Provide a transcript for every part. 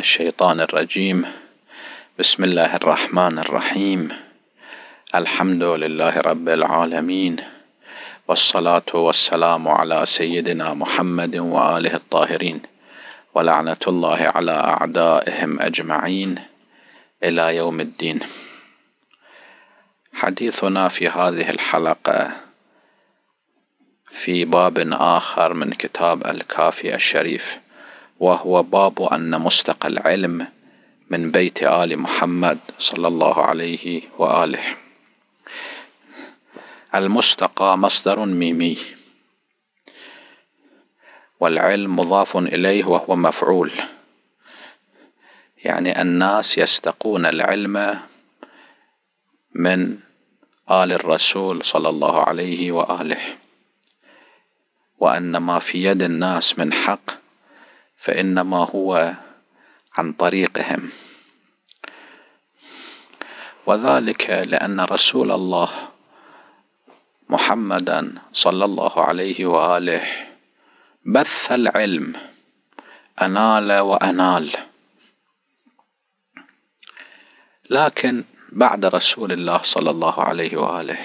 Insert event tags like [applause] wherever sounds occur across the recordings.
الشيطان الرجيم بسم الله الرحمن الرحيم الحمد لله رب العالمين والصلاة والسلام على سيدنا محمد وآله الطاهرين ولعنة الله على أعدائهم أجمعين إلى يوم الدين حديثنا في هذه الحلقة في باب آخر من كتاب الكافي الشريف وهو باب أن مستقى العلم من بيت آل محمد صلى الله عليه وآله المستقى مصدر ميمي والعلم مضاف إليه وهو مفعول يعني الناس يستقون العلم من آل الرسول صلى الله عليه وآله وأن ما في يد الناس من حق فإنما هو عن طريقهم وذلك لأن رسول الله محمدا صلى الله عليه وآله بث العلم أنال وأنال لكن بعد رسول الله صلى الله عليه وآله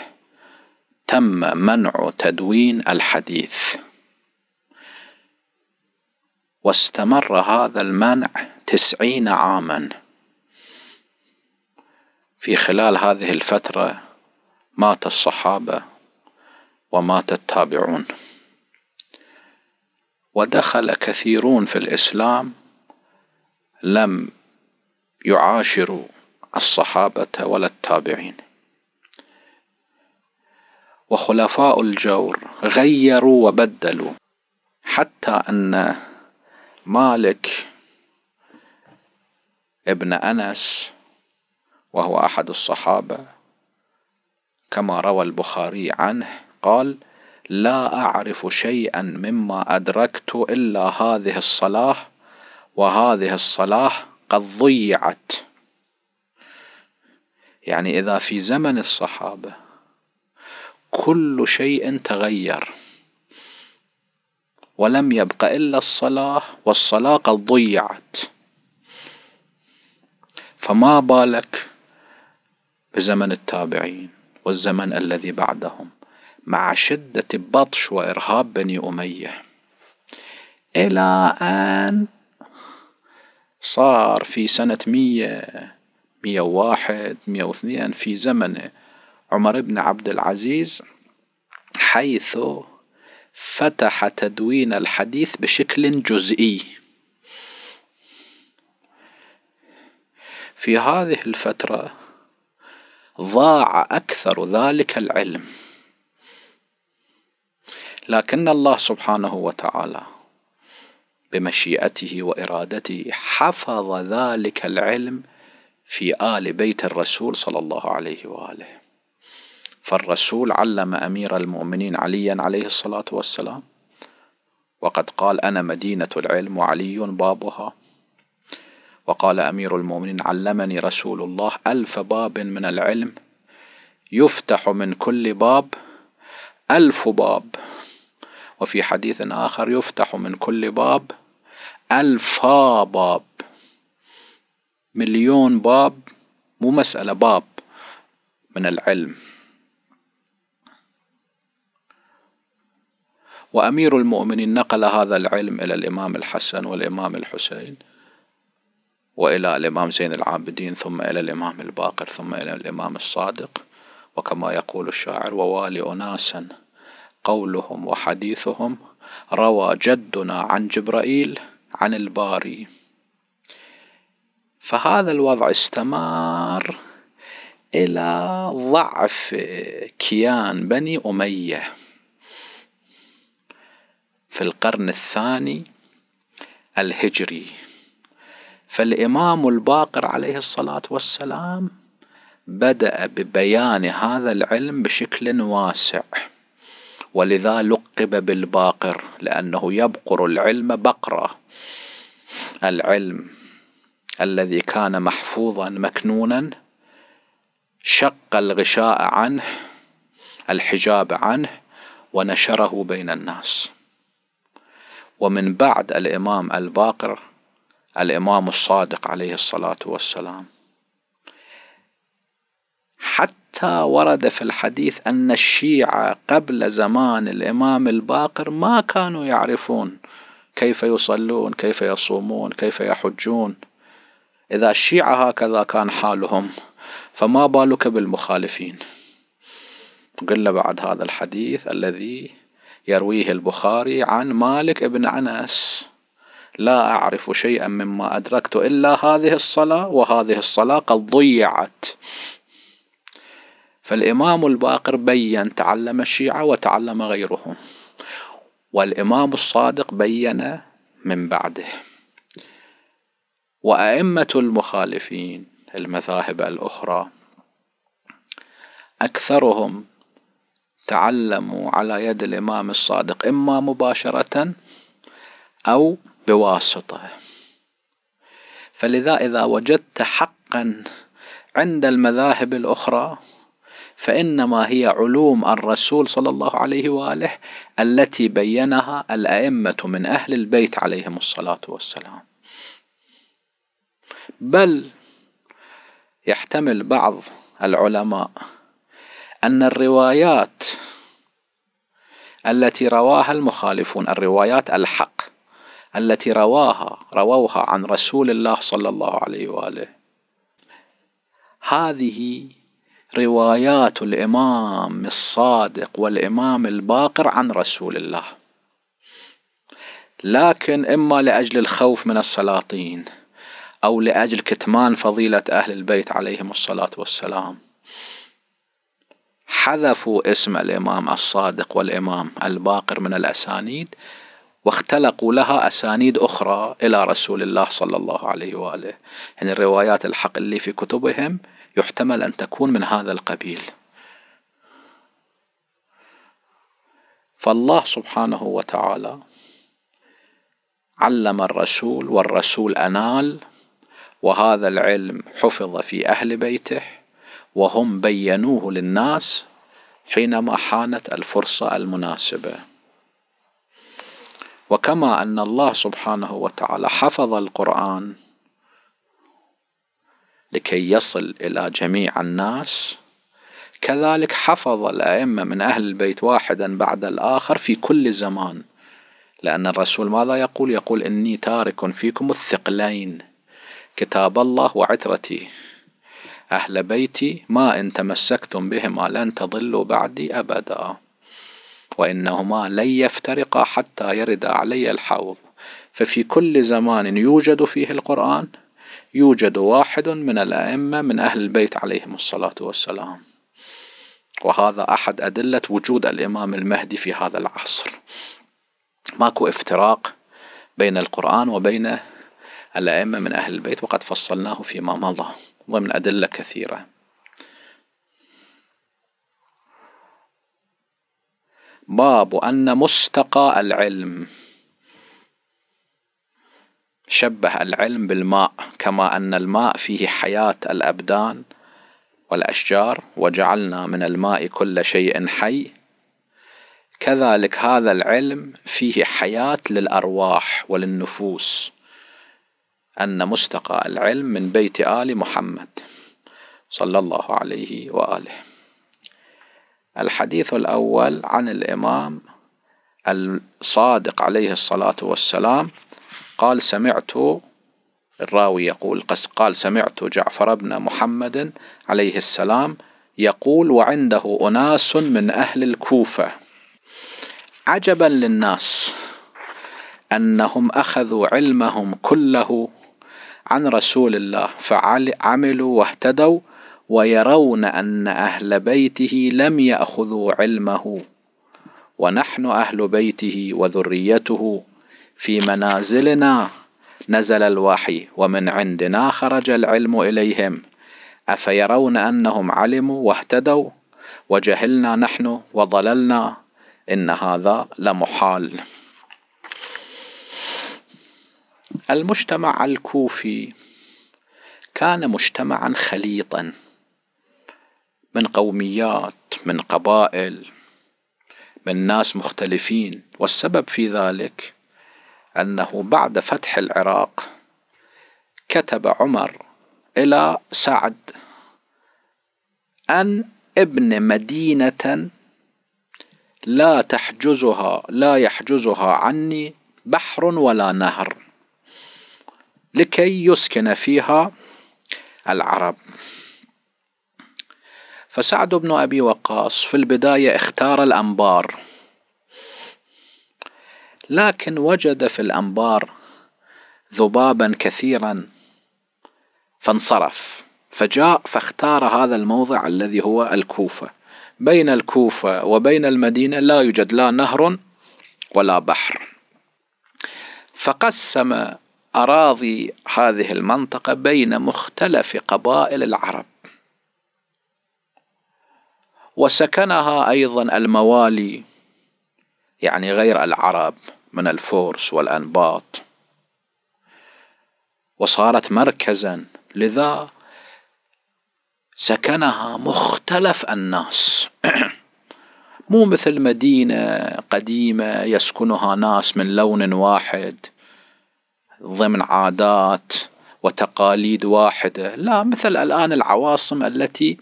تم منع تدوين الحديث واستمر هذا المنع تسعين عاما في خلال هذه الفترة مات الصحابة ومات التابعون ودخل كثيرون في الإسلام لم يعاشروا الصحابة ولا التابعين وخلفاء الجور غيروا وبدلوا حتى أن مالك ابن أنس وهو أحد الصحابة كما روى البخاري عنه قال لا أعرف شيئا مما أدركت إلا هذه الصلاة وهذه الصلاة قد ضيعت يعني إذا في زمن الصحابة كل شيء تغير ولم يبق إلا الصلاة والصلاة قد ضيعت فما بالك بزمن التابعين والزمن الذي بعدهم مع شدة بطش وإرهاب بني أمية إلى أن صار في سنة مية مية واحد مية واثنين في زمن عمر بن عبد العزيز حيث فتح تدوين الحديث بشكل جزئي في هذه الفترة ضاع أكثر ذلك العلم لكن الله سبحانه وتعالى بمشيئته وإرادته حفظ ذلك العلم في آل بيت الرسول صلى الله عليه وآله فالرسول علم أمير المؤمنين عليا عليه الصلاة والسلام وقد قال أنا مدينة العلم وعلي بابها وقال أمير المؤمنين علمني رسول الله ألف باب من العلم يفتح من كل باب ألف باب وفي حديث آخر يفتح من كل باب ألفا باب مليون باب مو مسألة باب من العلم وأمير المؤمنين نقل هذا العلم إلى الإمام الحسن والإمام الحسين وإلى الإمام زين العابدين ثم إلى الإمام الباقر ثم إلى الإمام الصادق وكما يقول الشاعر ووالي أناسا قولهم وحديثهم روى جدنا عن جبرائيل عن الباري فهذا الوضع استمر إلى ضعف كيان بني أمية في القرن الثاني الهجري فالإمام الباقر عليه الصلاة والسلام بدأ ببيان هذا العلم بشكل واسع ولذا لقب بالباقر لأنه يبقر العلم بقرة العلم الذي كان محفوظا مكنونا شق الغشاء عنه الحجاب عنه ونشره بين الناس ومن بعد الإمام الباقر الإمام الصادق عليه الصلاة والسلام حتى ورد في الحديث أن الشيعة قبل زمان الإمام الباقر ما كانوا يعرفون كيف يصلون كيف يصومون كيف يحجون إذا الشيعة هكذا كان حالهم فما بالك بالمخالفين قل بعد هذا الحديث الذي يرويه البخاري عن مالك بن أنس لا أعرف شيئا مما أدركت إلا هذه الصلاة وهذه الصلاة قد ضيعت فالإمام الباقر بين تعلم الشيعة وتعلم غيرهم والإمام الصادق بين من بعده وأئمة المخالفين المذاهب الأخرى أكثرهم تعلموا على يد الإمام الصادق إما مباشرة أو بواسطة فلذا إذا وجدت حقا عند المذاهب الأخرى فإنما هي علوم الرسول صلى الله عليه وآله التي بينها الأئمة من أهل البيت عليهم الصلاة والسلام بل يحتمل بعض العلماء أن الروايات التي رواها المخالفون الروايات الحق التي رواها رووها عن رسول الله صلى الله عليه وآله هذه روايات الإمام الصادق والإمام الباقر عن رسول الله لكن إما لأجل الخوف من السلاطين أو لأجل كتمان فضيلة أهل البيت عليهم الصلاة والسلام حذفوا اسم الإمام الصادق والإمام الباقر من الأسانيد واختلقوا لها أسانيد أخرى إلى رسول الله صلى الله عليه وآله يعني الروايات الحق اللي في كتبهم يحتمل أن تكون من هذا القبيل فالله سبحانه وتعالى علم الرسول والرسول أنال وهذا العلم حفظ في أهل بيته وهم بينوه للناس حينما حانت الفرصة المناسبة وكما أن الله سبحانه وتعالى حفظ القرآن لكي يصل إلى جميع الناس كذلك حفظ الأئمة من أهل البيت واحدا بعد الآخر في كل زمان لأن الرسول ماذا يقول يقول إني تارك فيكم الثقلين كتاب الله وعترتي أهل بيتي ما إن تمسكتم بهما لن تضلوا بعدي أبدا وإنهما لن يفترقا حتى يرد علي الحوض ففي كل زمان يوجد فيه القرآن يوجد واحد من الأئمة من أهل البيت عليهم الصلاة والسلام وهذا أحد أدلة وجود الإمام المهدي في هذا العصر ماكو افتراق بين القرآن وبين الأئمة من أهل البيت وقد فصلناه فيما مضى ضمن أدلة كثيرة باب أن مستقى العلم شبه العلم بالماء كما أن الماء فيه حياة الأبدان والأشجار وجعلنا من الماء كل شيء حي كذلك هذا العلم فيه حياة للأرواح وللنفوس أن مستقى العلم من بيت آل محمد صلى الله عليه وآله الحديث الأول عن الإمام الصادق عليه الصلاة والسلام قال سمعت الراوي يقول قال سمعت جعفر بن محمد عليه السلام يقول وعنده أناس من أهل الكوفة عجبا للناس انهم اخذوا علمهم كله عن رسول الله فعملوا واهتدوا ويرون ان اهل بيته لم ياخذوا علمه ونحن اهل بيته وذريته في منازلنا نزل الوحي ومن عندنا خرج العلم اليهم افيرون انهم علموا واهتدوا وجهلنا نحن وضللنا ان هذا لمحال المجتمع الكوفي كان مجتمعا خليطا من قوميات من قبائل من ناس مختلفين والسبب في ذلك انه بعد فتح العراق كتب عمر الى سعد ان ابن مدينه لا تحجزها لا يحجزها عني بحر ولا نهر لكي يسكن فيها العرب فسعد بن أبي وقاص في البداية اختار الأنبار لكن وجد في الأنبار ذبابا كثيرا فانصرف فجاء فاختار هذا الموضع الذي هو الكوفة بين الكوفة وبين المدينة لا يوجد لا نهر ولا بحر فقسم أراضي هذه المنطقة بين مختلف قبائل العرب وسكنها أيضا الموالي يعني غير العرب من الفورس والأنباط وصارت مركزا لذا سكنها مختلف الناس [clears throat] مو مثل مدينة قديمة يسكنها ناس من لون واحد ضمن عادات وتقاليد واحده لا مثل الان العواصم التي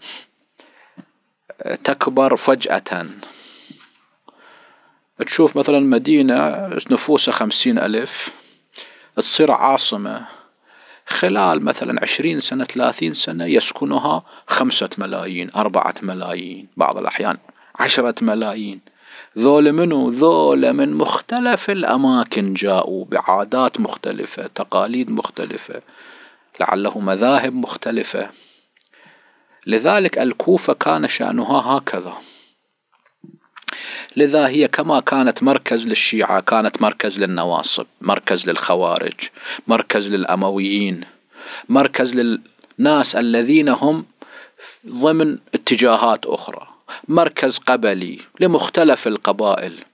تكبر فجاه تشوف مثلا مدينه نفوسها خمسين الف تصير عاصمه خلال مثلا عشرين سنة ثلاثين سنة يسكنها خمسة ملايين أربعة ملايين بعض الأحيان عشرة ملايين ذول منو ذول من مختلف الأماكن جاءوا بعادات مختلفة تقاليد مختلفة لعله مذاهب مختلفة لذلك الكوفة كان شأنها هكذا لذا هي كما كانت مركز للشيعة كانت مركز للنواصب مركز للخوارج مركز للأمويين مركز للناس الذين هم ضمن اتجاهات أخرى مركز قبلي لمختلف القبائل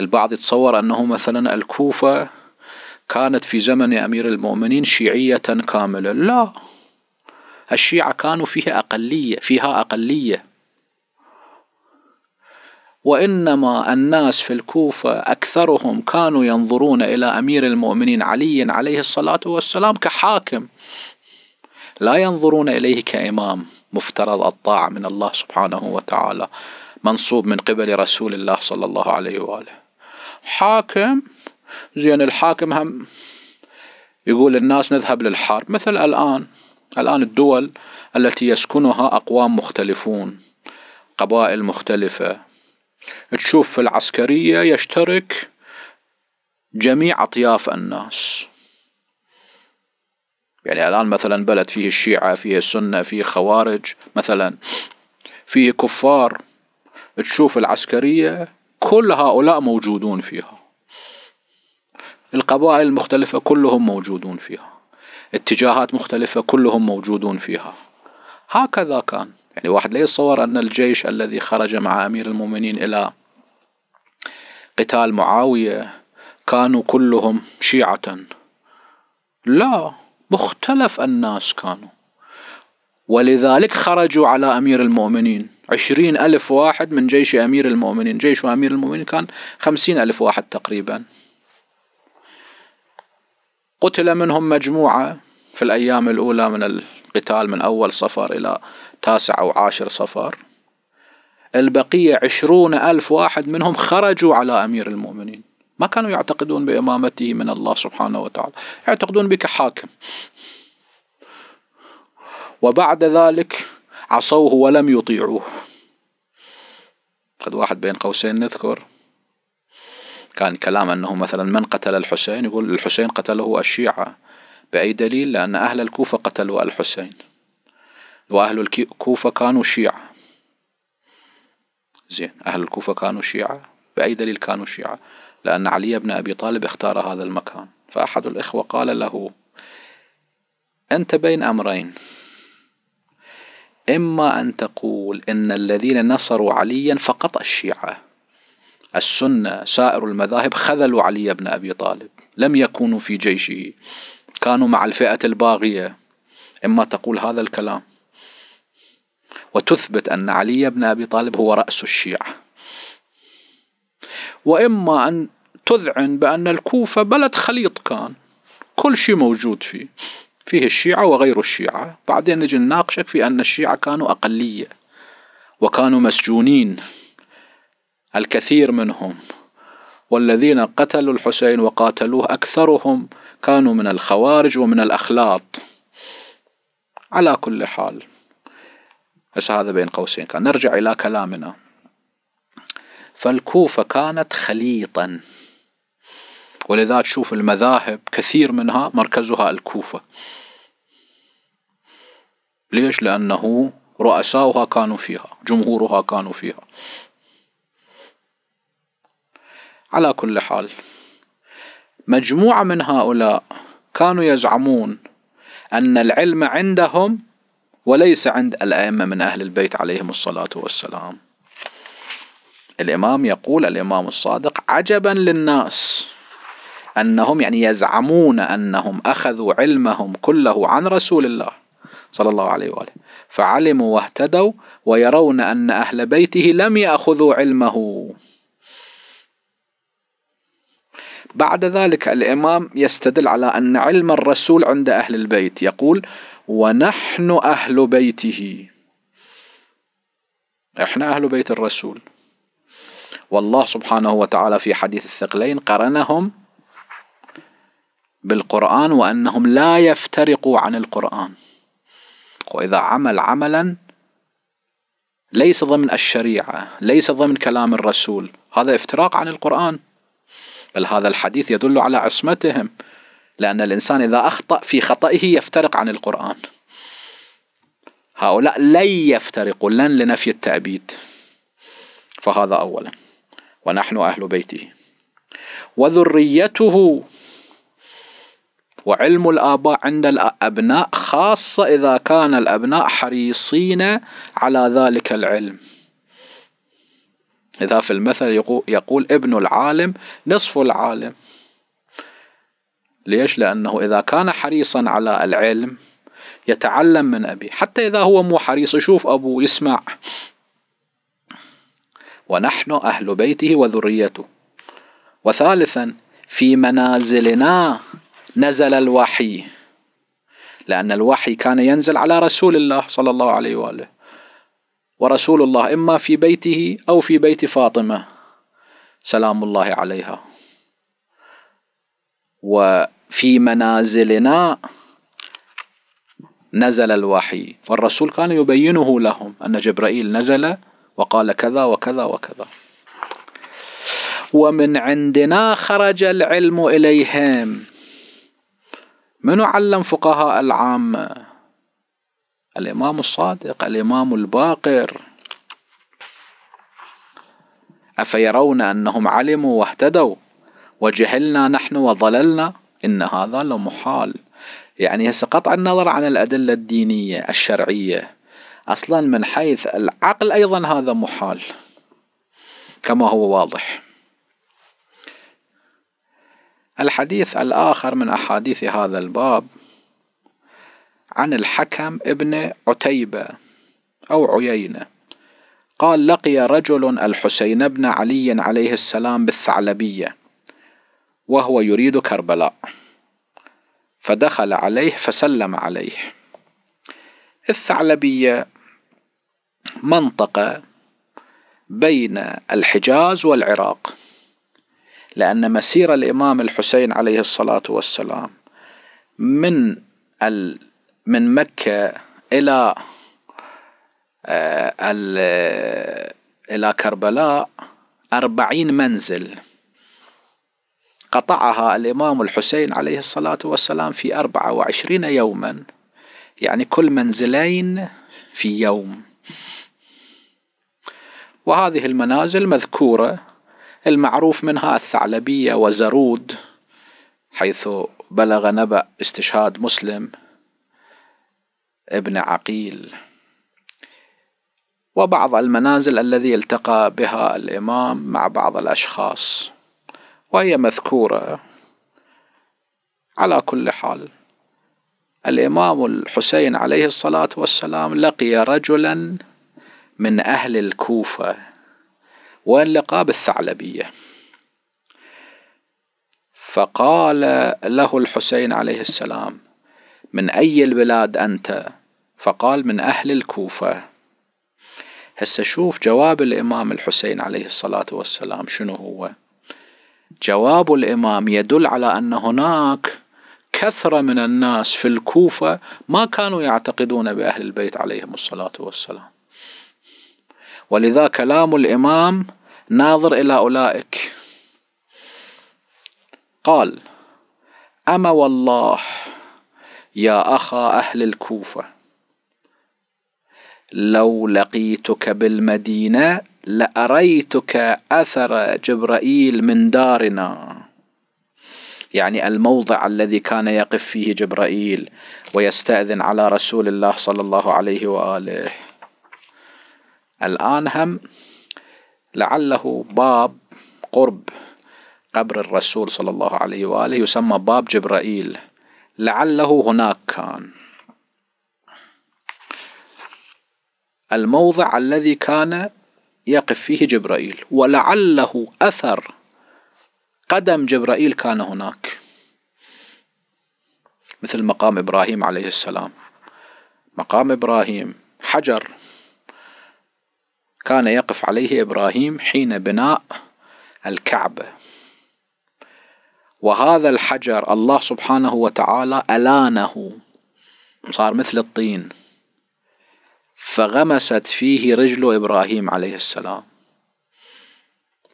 البعض يتصور أنه مثلا الكوفة كانت في زمن أمير المؤمنين شيعية كاملة لا الشيعة كانوا فيها أقلية فيها أقلية وإنما الناس في الكوفة أكثرهم كانوا ينظرون إلى أمير المؤمنين علي عليه الصلاة والسلام كحاكم لا ينظرون اليه كامام مفترض الطاعه من الله سبحانه وتعالى منصوب من قبل رسول الله صلى الله عليه واله حاكم زين الحاكم هم يقول الناس نذهب للحرب مثل الان الان الدول التي يسكنها اقوام مختلفون قبائل مختلفه تشوف في العسكريه يشترك جميع اطياف الناس يعني الآن مثلا بلد فيه الشيعة فيه السنة فيه خوارج مثلا فيه كفار تشوف العسكرية كل هؤلاء موجودون فيها القبائل المختلفة كلهم موجودون فيها اتجاهات مختلفة كلهم موجودون فيها هكذا كان يعني واحد لا يتصور أن الجيش الذي خرج مع أمير المؤمنين إلى قتال معاوية كانوا كلهم شيعة لا مختلف الناس كانوا ولذلك خرجوا على أمير المؤمنين عشرين ألف واحد من جيش أمير المؤمنين جيش أمير المؤمنين كان خمسين ألف واحد تقريبا قتل منهم مجموعة في الأيام الأولى من القتال من أول صفر إلى تاسع أو عاشر صفر البقية عشرون ألف واحد منهم خرجوا على أمير المؤمنين ما كانوا يعتقدون بإمامته من الله سبحانه وتعالى يعتقدون بك حاكم وبعد ذلك عصوه ولم يطيعوه قد واحد بين قوسين نذكر كان كلام أنه مثلا من قتل الحسين يقول الحسين قتله الشيعة بأي دليل لأن أهل الكوفة قتلوا الحسين وأهل الكوفة كانوا شيعة زين أهل الكوفة كانوا شيعة بأي دليل كانوا شيعة لأن علي بن أبي طالب اختار هذا المكان فأحد الإخوة قال له أنت بين أمرين إما أن تقول إن الذين نصروا عليا فقط الشيعة السنة سائر المذاهب خذلوا علي بن أبي طالب لم يكونوا في جيشه كانوا مع الفئة الباغية إما تقول هذا الكلام وتثبت أن علي بن أبي طالب هو رأس الشيعة وإما أن تذعن بأن الكوفة بلد خليط كان كل شيء موجود فيه فيه الشيعة وغير الشيعة بعدين نجي نناقشك في أن الشيعة كانوا أقلية وكانوا مسجونين الكثير منهم والذين قتلوا الحسين وقاتلوه أكثرهم كانوا من الخوارج ومن الأخلاط على كل حال بس هذا بين قوسين كان نرجع إلى كلامنا فالكوفة كانت خليطا ولذا تشوف المذاهب كثير منها مركزها الكوفة ليش لأنه رؤساؤها كانوا فيها جمهورها كانوا فيها على كل حال مجموعة من هؤلاء كانوا يزعمون أن العلم عندهم وليس عند الأئمة من أهل البيت عليهم الصلاة والسلام الإمام يقول الإمام الصادق عجبا للناس أنهم يعني يزعمون أنهم أخذوا علمهم كله عن رسول الله صلى الله عليه وآله فعلموا واهتدوا ويرون أن أهل بيته لم يأخذوا علمه بعد ذلك الإمام يستدل على أن علم الرسول عند أهل البيت يقول ونحن أهل بيته احنا أهل بيت الرسول والله سبحانه وتعالى في حديث الثقلين قرنهم بالقرآن وأنهم لا يفترقوا عن القرآن وإذا عمل عملا ليس ضمن الشريعة ليس ضمن كلام الرسول هذا افتراق عن القرآن بل هذا الحديث يدل على عصمتهم لأن الإنسان إذا أخطأ في خطئه يفترق عن القرآن هؤلاء لن يفترقوا لن لنفي التأبيد فهذا أولا ونحن أهل بيته وذريته وعلم الآباء عند الأبناء خاصة إذا كان الأبناء حريصين على ذلك العلم إذا في المثل يقول ابن العالم نصف العالم ليش؟ لأنه إذا كان حريصا على العلم يتعلم من أبيه حتى إذا هو مو حريص يشوف أبوه يسمع ونحن أهل بيته وذريته وثالثا في منازلنا نزل الوحي لأن الوحي كان ينزل على رسول الله صلى الله عليه وآله ورسول الله إما في بيته أو في بيت فاطمة سلام الله عليها وفي منازلنا نزل الوحي والرسول كان يبينه لهم أن جبرائيل نزل وقال كذا وكذا وكذا ومن عندنا خرج العلم إليهم من علم فقهاء العامة الإمام الصادق الإمام الباقر أفيرون أنهم علموا واهتدوا وجهلنا نحن وضللنا إن هذا لمحال يعني هسه قطع النظر عن الأدلة الدينية الشرعية أصلا من حيث العقل أيضا هذا محال كما هو واضح الحديث الآخر من أحاديث هذا الباب عن الحكم ابن عتيبة أو عيينة قال لقي رجل الحسين بن علي عليه السلام بالثعلبية وهو يريد كربلاء فدخل عليه فسلم عليه الثعلبية منطقة بين الحجاز والعراق لأن مسير الإمام الحسين عليه الصلاة والسلام من من مكة إلى آه، إلى كربلاء أربعين منزل قطعها الإمام الحسين عليه الصلاة والسلام في أربعة وعشرين يوما يعني كل منزلين في يوم وهذه المنازل مذكورة المعروف منها الثعلبية وزرود حيث بلغ نبأ استشهاد مسلم ابن عقيل وبعض المنازل الذي التقى بها الإمام مع بعض الأشخاص وهي مذكورة على كل حال الإمام الحسين عليه الصلاة والسلام لقي رجلا من أهل الكوفة واللقاب الثعلبية فقال له الحسين عليه السلام من أي البلاد أنت فقال من أهل الكوفة هسه شوف جواب الإمام الحسين عليه الصلاة والسلام شنو هو جواب الإمام يدل على أن هناك كثرة من الناس في الكوفة ما كانوا يعتقدون بأهل البيت عليهم الصلاة والسلام ولذا كلام الإمام ناظر إلى أولئك قال أما والله يا أخا أهل الكوفة لو لقيتك بالمدينة لأريتك أثر جبرائيل من دارنا يعني الموضع الذي كان يقف فيه جبرائيل ويستأذن على رسول الله صلى الله عليه وآله الآن هم لعله باب قرب قبر الرسول صلى الله عليه وآله يسمى باب جبرائيل لعله هناك كان الموضع الذي كان يقف فيه جبرائيل ولعله أثر قدم جبرائيل كان هناك مثل مقام إبراهيم عليه السلام مقام إبراهيم حجر كان يقف عليه إبراهيم حين بناء الكعبة وهذا الحجر الله سبحانه وتعالى ألانه صار مثل الطين فغمست فيه رجل إبراهيم عليه السلام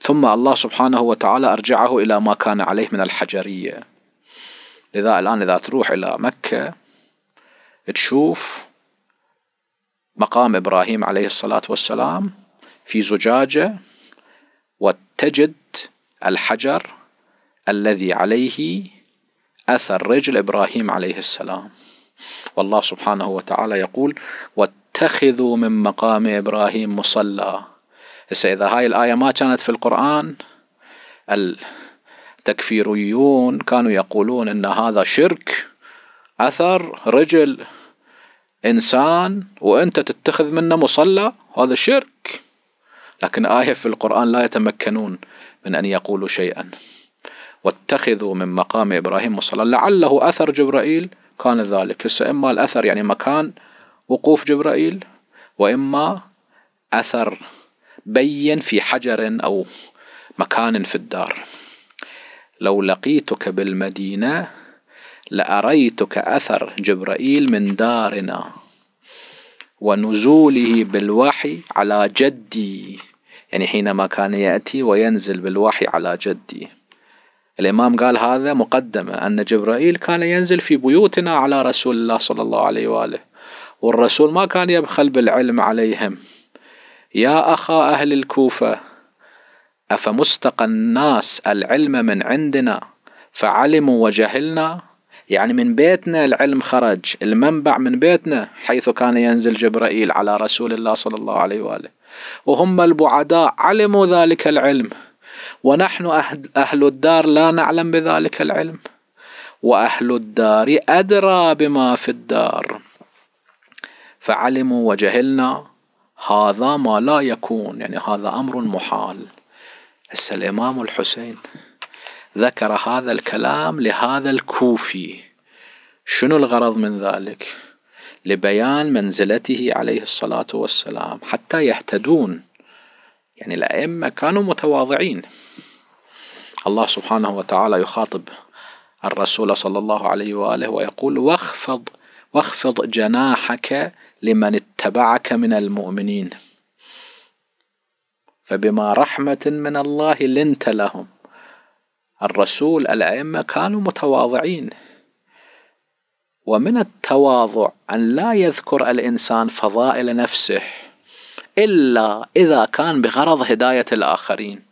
ثم الله سبحانه وتعالى أرجعه إلى ما كان عليه من الحجرية لذا الآن إذا تروح إلى مكة تشوف مقام إبراهيم عليه الصلاة والسلام في زجاجة وتجد الحجر الذي عليه أثر رجل إبراهيم عليه السلام والله سبحانه وتعالى يقول واتخذوا من مقام إبراهيم مصلى هسه إذا هاي الآية ما كانت في القرآن التكفيريون كانوا يقولون أن هذا شرك أثر رجل إنسان وأنت تتخذ منه مصلى هذا شرك لكن آية في القرآن لا يتمكنون من أن يقولوا شيئا واتخذوا من مقام إبراهيم مصلى لعله أثر جبرائيل كان ذلك إما الأثر يعني مكان وقوف جبرائيل وإما أثر بين في حجر أو مكان في الدار لو لقيتك بالمدينة لأريتك أثر جبرائيل من دارنا ونزوله بالوحي على جدي يعني حينما كان يأتي وينزل بالوحي على جدي الإمام قال هذا مقدمة أن جبرائيل كان ينزل في بيوتنا على رسول الله صلى الله عليه وآله والرسول ما كان يبخل بالعلم عليهم يا أخا أهل الكوفة أفمستقى الناس العلم من عندنا فعلموا وجهلنا يعني من بيتنا العلم خرج المنبع من بيتنا حيث كان ينزل جبرائيل على رسول الله صلى الله عليه وآله وهم البعداء علموا ذلك العلم ونحن أهل الدار لا نعلم بذلك العلم وأهل الدار أدرى بما في الدار فعلموا وجهلنا هذا ما لا يكون يعني هذا أمر محال هسه الإمام الحسين ذكر هذا الكلام لهذا الكوفي شنو الغرض من ذلك لبيان منزلته عليه الصلاة والسلام حتى يهتدون يعني الأئمة كانوا متواضعين الله سبحانه وتعالى يخاطب الرسول صلى الله عليه وآله ويقول واخفض واخفض جناحك لمن اتبعك من المؤمنين فبما رحمة من الله لنت لهم الرسول الأئمة كانوا متواضعين ومن التواضع أن لا يذكر الإنسان فضائل نفسه إلا إذا كان بغرض هداية الآخرين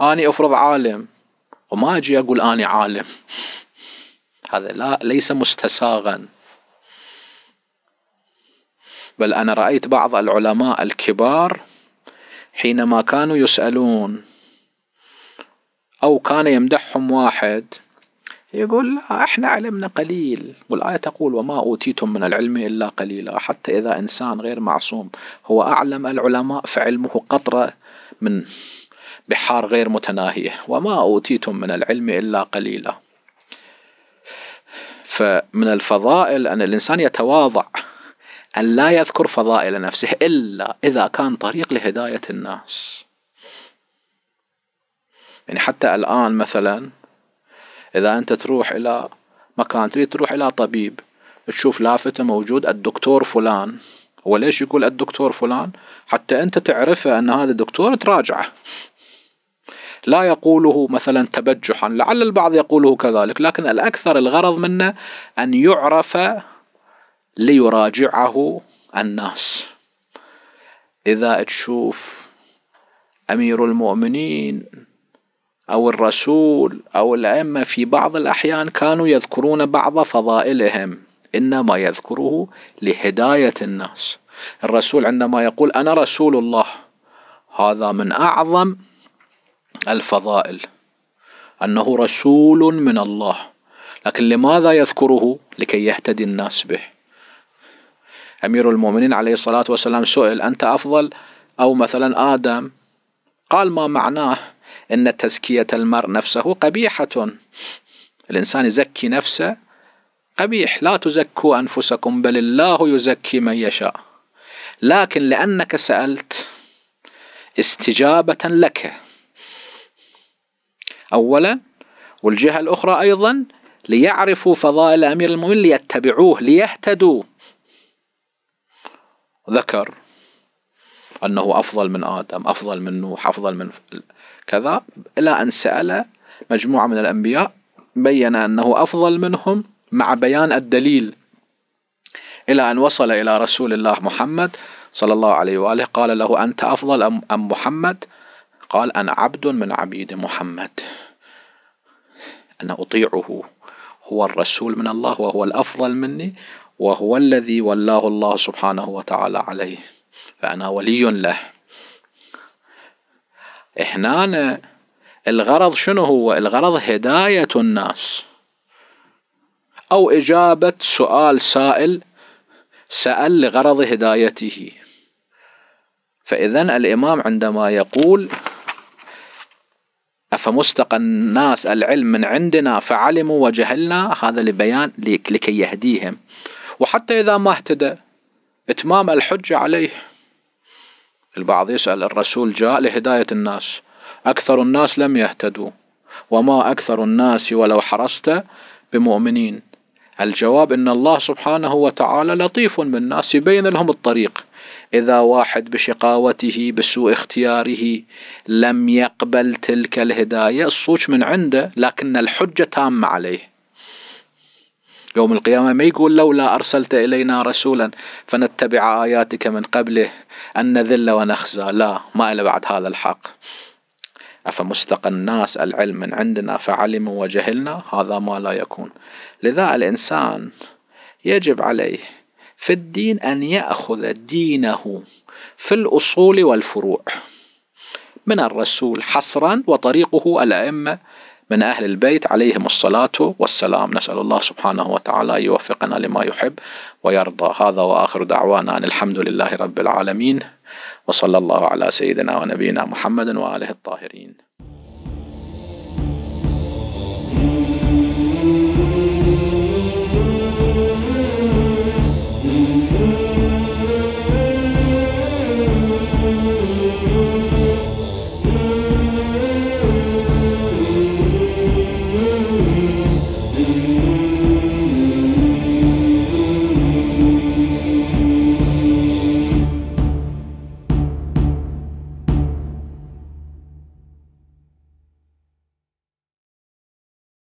أني أفرض عالم وما أجي أقول أني عالم هذا لا ليس مستساغا بل أنا رأيت بعض العلماء الكبار حينما كانوا يسألون أو كان يمدحهم واحد يقول لا احنا علمنا قليل والآية تقول وما أوتيتم من العلم إلا قليلا حتى إذا إنسان غير معصوم هو أعلم العلماء فعلمه قطرة من بحار غير متناهية وما أوتيتم من العلم إلا قليلا فمن الفضائل أن الإنسان يتواضع أن لا يذكر فضائل نفسه إلا إذا كان طريق لهداية الناس يعني حتى الآن مثلا إذا أنت تروح إلى مكان تريد تروح إلى طبيب تشوف لافتة موجود الدكتور فلان هو ليش يقول الدكتور فلان حتى أنت تعرفه أن هذا الدكتور تراجعه لا يقوله مثلا تبجحا لعل البعض يقوله كذلك لكن الأكثر الغرض منه أن يعرف ليراجعه الناس إذا تشوف أمير المؤمنين أو الرسول أو الأئمة في بعض الأحيان كانوا يذكرون بعض فضائلهم إنما يذكره لهداية الناس الرسول عندما يقول أنا رسول الله هذا من أعظم الفضائل أنه رسول من الله لكن لماذا يذكره لكي يهتدي الناس به أمير المؤمنين عليه الصلاة والسلام سئل أنت أفضل أو مثلا آدم قال ما معناه إن تزكية المرء نفسه قبيحة الإنسان يزكي نفسه قبيح لا تزكوا أنفسكم بل الله يزكي من يشاء لكن لأنك سألت استجابة لك أولا والجهة الأخرى أيضا ليعرفوا فضائل أمير المؤمنين ليتبعوه ليهتدوا ذكر أنه أفضل من آدم أفضل من نوح أفضل من كذا إلى أن سأل مجموعة من الأنبياء بين أنه أفضل منهم مع بيان الدليل إلى أن وصل إلى رسول الله محمد صلى الله عليه وآله قال له أنت أفضل أم, أم محمد قال أنا عبد من عبيد محمد أنا أطيعه هو الرسول من الله وهو الأفضل مني وهو الذي ولاه الله سبحانه وتعالى عليه فأنا ولي له هنا الغرض شنو هو الغرض هداية الناس أو إجابة سؤال سائل سأل لغرض هدايته فإذا الإمام عندما يقول أفمستقى الناس العلم من عندنا فعلموا وجهلنا هذا لبيان لكي يهديهم وحتى إذا ما اهتدى إتمام الحجة عليه البعض يسأل الرسول جاء لهداية الناس أكثر الناس لم يهتدوا وما أكثر الناس ولو حرصت بمؤمنين الجواب إن الله سبحانه وتعالى لطيف بالناس يبين لهم الطريق إذا واحد بشقاوته بسوء اختياره لم يقبل تلك الهداية الصوت من عنده لكن الحجة تامة عليه يوم القيامة ما يقول لولا أرسلت إلينا رسولا فنتبع آياتك من قبله أن نذل ونخزى لا ما إلا بعد هذا الحق أفمستقى الناس العلم من عندنا فعلموا وجهلنا هذا ما لا يكون لذا الإنسان يجب عليه في الدين أن يأخذ دينه في الأصول والفروع من الرسول حصرا وطريقه الأئمة من أهل البيت عليهم الصلاة والسلام نسأل الله سبحانه وتعالى يوفقنا لما يحب ويرضى هذا وآخر دعوانا أن الحمد لله رب العالمين وصلى الله على سيدنا ونبينا محمد وآله الطاهرين